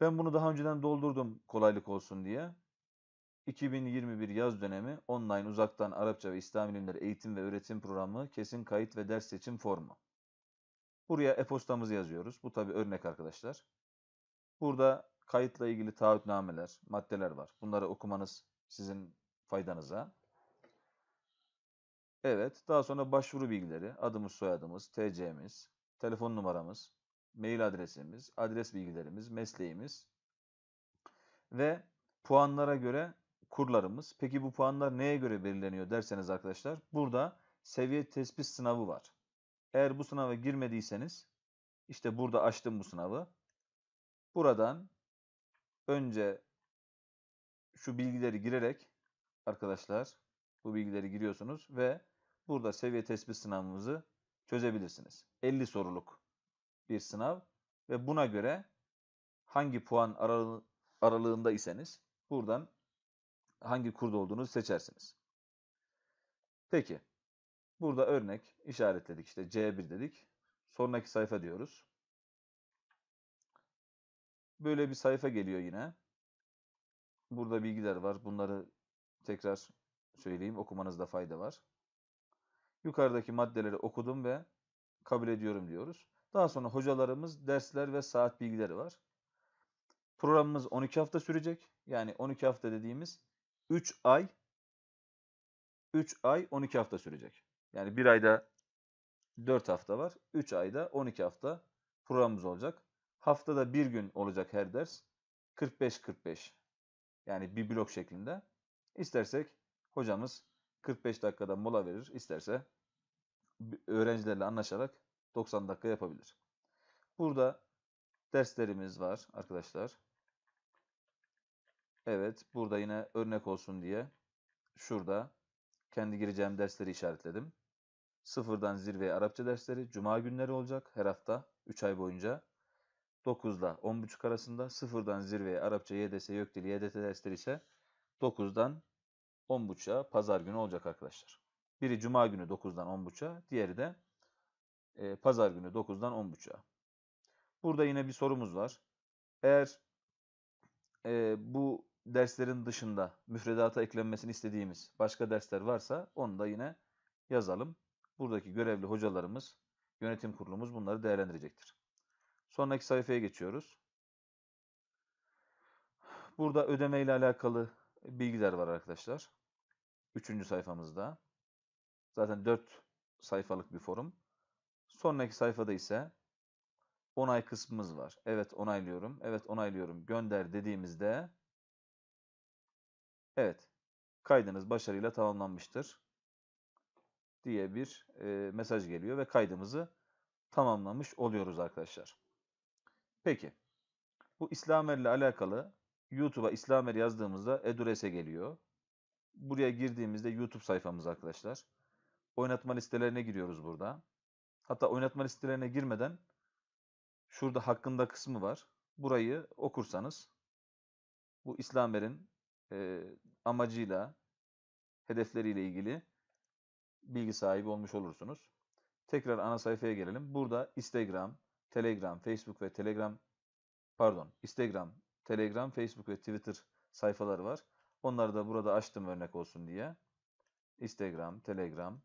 Ben bunu daha önceden doldurdum kolaylık olsun diye. 2021 yaz dönemi online uzaktan Arapça ve İslam ilimleri eğitim ve öğretim programı kesin kayıt ve ders seçim formu. Buraya e-postamızı yazıyoruz. Bu tabi örnek arkadaşlar. Burada kayıtla ilgili taahhütnameler, maddeler var. Bunları okumanız sizin faydanıza. Evet, daha sonra başvuru bilgileri, adımız, soyadımız, TC'miz, telefon numaramız, mail adresimiz, adres bilgilerimiz, mesleğimiz ve puanlara göre kurlarımız. Peki bu puanlar neye göre belirleniyor derseniz arkadaşlar burada seviye tespit sınavı var. Eğer bu sınava girmediyseniz işte burada açtım bu sınavı. Buradan önce şu bilgileri girerek arkadaşlar bu bilgileri giriyorsunuz ve burada seviye tespit sınavımızı çözebilirsiniz. 50 soruluk bir sınav ve buna göre hangi puan aralığında iseniz buradan hangi kurda olduğunu seçersiniz. Peki burada örnek işaretledik işte C1 dedik. Sonraki sayfa diyoruz. Böyle bir sayfa geliyor yine. Burada bilgiler var. Bunları tekrar söyleyeyim. Okumanızda fayda var. Yukarıdaki maddeleri okudum ve kabul ediyorum diyoruz. Daha sonra hocalarımız dersler ve saat bilgileri var. Programımız 12 hafta sürecek. Yani 12 hafta dediğimiz 3 ay 3 ay 12 hafta sürecek. Yani 1 ayda 4 hafta var. 3 ayda 12 hafta programımız olacak. Haftada bir gün olacak her ders. 45-45. Yani bir blok şeklinde. İstersek hocamız 45 dakikada mola verir. İsterse öğrencilerle anlaşarak 90 dakika yapabilir. Burada derslerimiz var arkadaşlar. Evet burada yine örnek olsun diye şurada kendi gireceğim dersleri işaretledim. Sıfırdan zirveye Arapça dersleri cuma günleri olacak her hafta 3 ay boyunca. 9 ile 10.30 arasında sıfırdan zirveye Arapça YDS, YÖK dili, YDT dersleri ise 9'dan 10.30'a pazar günü olacak arkadaşlar. Biri cuma günü 9'dan 10.30'a, diğeri de e, pazar günü 9'dan 10.30'a. Burada yine bir sorumuz var. Eğer e, bu derslerin dışında müfredata eklenmesini istediğimiz başka dersler varsa onu da yine yazalım. Buradaki görevli hocalarımız, yönetim kurulumuz bunları değerlendirecektir. Sonraki sayfaya geçiyoruz. Burada ödeme ile alakalı bilgiler var arkadaşlar. Üçüncü sayfamızda. Zaten dört sayfalık bir forum. Sonraki sayfada ise onay kısmımız var. Evet onaylıyorum. Evet onaylıyorum. Gönder dediğimizde evet kaydınız başarıyla tamamlanmıştır diye bir e, mesaj geliyor ve kaydımızı tamamlamış oluyoruz arkadaşlar. Peki bu İslamer ile alakalı YouTube'a İslamer yazdığımızda Edures'e geliyor. Buraya girdiğimizde YouTube sayfamız arkadaşlar. Oynatma listelerine giriyoruz burada. Hatta oynatma listelerine girmeden şurada hakkında kısmı var. Burayı okursanız bu İslamer'in e, amacıyla, hedefleriyle ilgili bilgi sahibi olmuş olursunuz. Tekrar ana sayfaya gelelim. Burada Instagram, Telegram, Facebook ve Telegram pardon, Instagram, Telegram, Facebook ve Twitter sayfaları var. Onları da burada açtım örnek olsun diye. Instagram, Telegram,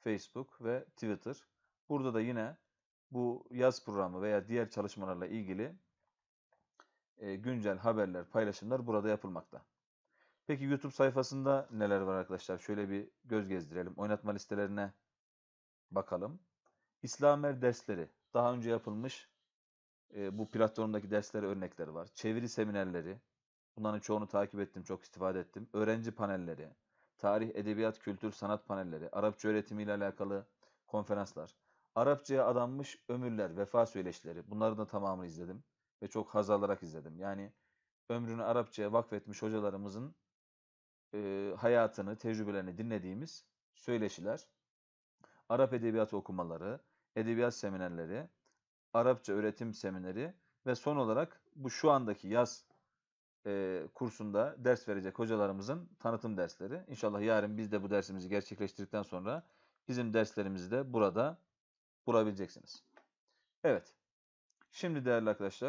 Facebook ve Twitter. Burada da yine bu yaz programı veya diğer çalışmalarla ilgili güncel haberler, paylaşımlar burada yapılmakta. Peki YouTube sayfasında neler var arkadaşlar? Şöyle bir göz gezdirelim. Oynatma listelerine bakalım. İslamer dersleri. Daha önce yapılmış bu platformdaki derslere örnekleri var. Çeviri seminerleri. Bunların çoğunu takip ettim, çok istifade ettim. Öğrenci panelleri, tarih, edebiyat, kültür, sanat panelleri, Arapça öğretimiyle alakalı konferanslar. Arapçaya adanmış ömürler, vefa söyleşileri. Bunların da tamamını izledim ve çok haz alarak izledim. Yani ömrünü Arapçaya vakfetmiş hocalarımızın e, hayatını, tecrübelerini dinlediğimiz söyleşiler, Arap edebiyatı okumaları, edebiyat seminerleri, Arapça öğretim semineri ve son olarak bu şu andaki yaz e, kursunda ders verecek hocalarımızın tanıtım dersleri. İnşallah yarın biz de bu dersimizi gerçekleştirdikten sonra bizim derslerimizi de burada bulabileceksiniz. Evet. Şimdi değerli arkadaşlar